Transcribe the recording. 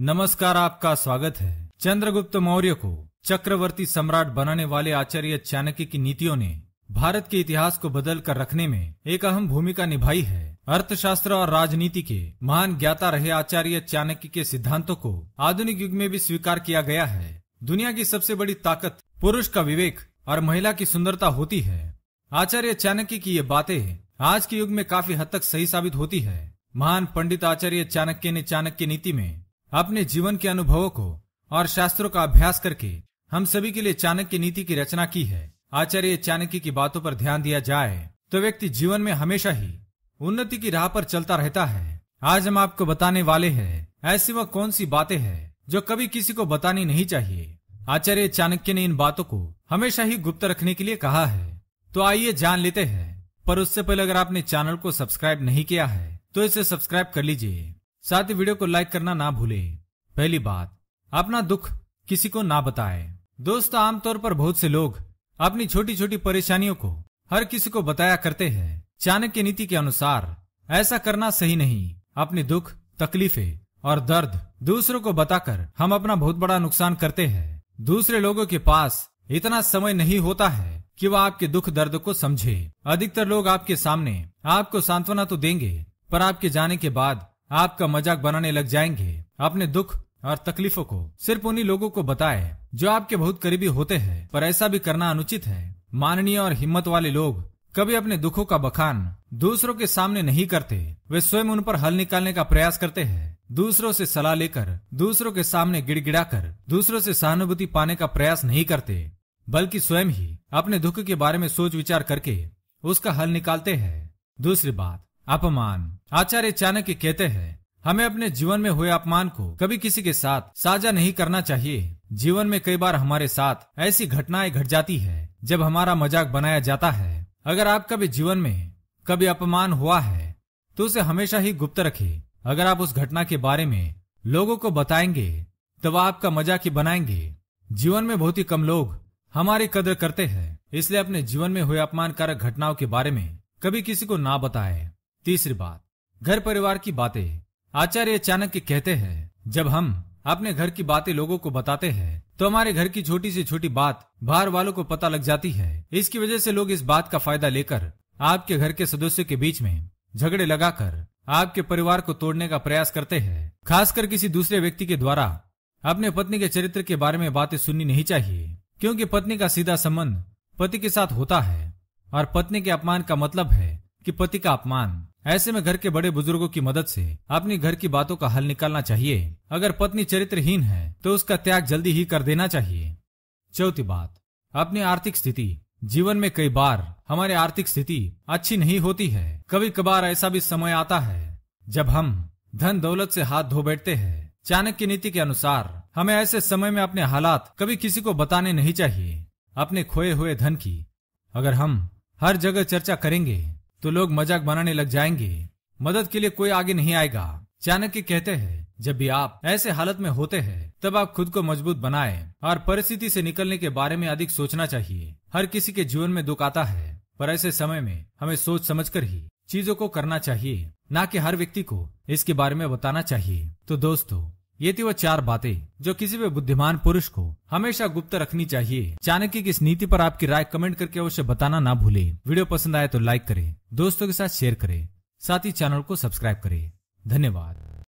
नमस्कार आपका स्वागत है चंद्रगुप्त मौर्य को चक्रवर्ती सम्राट बनाने वाले आचार्य चाणक्य की नीतियों ने भारत के इतिहास को बदल कर रखने में एक अहम भूमिका निभाई है अर्थशास्त्र और राजनीति के महान ज्ञाता रहे आचार्य चाणक्य के सिद्धांतों को आधुनिक युग में भी स्वीकार किया गया है दुनिया की सबसे बड़ी ताकत पुरुष का विवेक और महिला की सुंदरता होती है आचार्य चाणक्य की ये बातें आज के युग में काफी हद तक सही साबित होती है महान पंडित आचार्य चाणक्य ने चाणक्य नीति में अपने जीवन के अनुभवों को और शास्त्रों का अभ्यास करके हम सभी के लिए चाणक्य नीति की रचना की है आचार्य चाणक्य की बातों पर ध्यान दिया जाए तो व्यक्ति जीवन में हमेशा ही उन्नति की राह पर चलता रहता है आज हम आपको बताने वाले हैं ऐसी वह कौन सी बातें हैं जो कभी किसी को बतानी नहीं चाहिए आचार्य चाणक्य ने इन बातों को हमेशा ही गुप्त रखने के लिए कहा है तो आइए जान लेते हैं पर उससे पहले अगर आपने चैनल को सब्सक्राइब नहीं किया है तो इसे सब्सक्राइब कर लीजिए साथ ही वीडियो को लाइक करना ना भूलें पहली बात अपना दुख किसी को ना बताएं दोस्तों आमतौर पर बहुत से लोग अपनी छोटी छोटी परेशानियों को हर किसी को बताया करते हैं चाणक्य नीति के अनुसार ऐसा करना सही नहीं अपने दुख तकलीफे और दर्द दूसरों को बताकर हम अपना बहुत बड़ा नुकसान करते हैं दूसरे लोगों के पास इतना समय नहीं होता है कि वह आपके दुख दर्द को समझे अधिकतर लोग आपके सामने आपको सांत्वना तो देंगे पर आपके जाने के बाद आपका मजाक बनाने लग जाएंगे अपने दुख और तकलीफों को सिर्फ उन्हीं लोगों को बताए जो आपके बहुत करीबी होते हैं पर ऐसा भी करना अनुचित है माननीय और हिम्मत वाले लोग कभी अपने दुखों का बखान दूसरों के सामने नहीं करते वे स्वयं उन पर हल निकालने का प्रयास करते हैं दूसरों से सलाह लेकर दूसरों के सामने गिड़गिड़ाकर दूसरों से सहानुभूति पाने का प्रयास नहीं करते बल्कि स्वयं ही अपने दुख के बारे में सोच विचार करके उसका हल निकालते हैं दूसरी बात अपमान आचार्य चाणक्य कहते हैं हमें अपने जीवन में हुए अपमान को कभी किसी के साथ साझा नहीं करना चाहिए जीवन में कई बार हमारे साथ ऐसी घटनाएं घट जाती है जब हमारा मजाक बनाया जाता है अगर आपका भी जीवन में कभी अपमान हुआ है तो उसे हमेशा ही गुप्त रखे अगर आप उस घटना के बारे में लोगों को बताएंगे तो वह आपका मजाक ही बनाएंगे जीवन में बहुत ही कम लोग हमारी कदर करते हैं इसलिए अपने जीवन में हुए अपमानकारक घटनाओं के बारे में कभी किसी को ना बताएं। तीसरी बात घर परिवार की बातें आचार्य चाणक्य कहते हैं जब हम अपने घर की बातें लोगों को बताते हैं तो हमारे घर की छोटी से छोटी बात बाहर वालों को पता लग जाती है इसकी वजह से लोग इस बात का फायदा लेकर आपके घर के सदस्यों के बीच में झगड़े लगाकर आपके परिवार को तोड़ने का प्रयास करते हैं खासकर किसी दूसरे व्यक्ति के द्वारा अपने पत्नी के चरित्र के बारे में बातें सुननी नहीं चाहिए क्योंकि पत्नी का सीधा संबंध पति के साथ होता है और पत्नी के अपमान का मतलब है कि पति का अपमान ऐसे में घर के बड़े बुजुर्गों की मदद से अपनी घर की बातों का हल निकालना चाहिए अगर पत्नी चरित्रहीन है तो उसका त्याग जल्दी ही कर देना चाहिए चौथी बात अपनी आर्थिक स्थिति जीवन में कई बार हमारी आर्थिक स्थिति अच्छी नहीं होती है कभी कभार ऐसा भी समय आता है जब हम धन दौलत से हाथ धो बैठते हैं चाणक्य नीति के अनुसार हमें ऐसे समय में अपने हालात कभी किसी को बताने नहीं चाहिए अपने खोए हुए धन की अगर हम हर जगह चर्चा करेंगे तो लोग मजाक बनाने लग जाएंगे मदद के लिए कोई आगे नहीं आएगा चाणक्य कहते हैं जब भी आप ऐसे हालत में होते हैं तब आप खुद को मजबूत बनाए और परिस्थिति से निकलने के बारे में अधिक सोचना चाहिए हर किसी के जीवन में दुख आता है पर ऐसे समय में हमें सोच समझ कर ही चीजों को करना चाहिए न कि हर व्यक्ति को इसके बारे में बताना चाहिए तो दोस्तों ये थी वो चार बातें जो किसी भी बुद्धिमान पुरुष को हमेशा गुप्त रखनी चाहिए चाणक्य की इस नीति पर आपकी राय कमेंट करके अवश्य बताना ना भूले वीडियो पसंद आए तो लाइक करें दोस्तों के साथ शेयर करें साथ ही चैनल को सब्सक्राइब करें धन्यवाद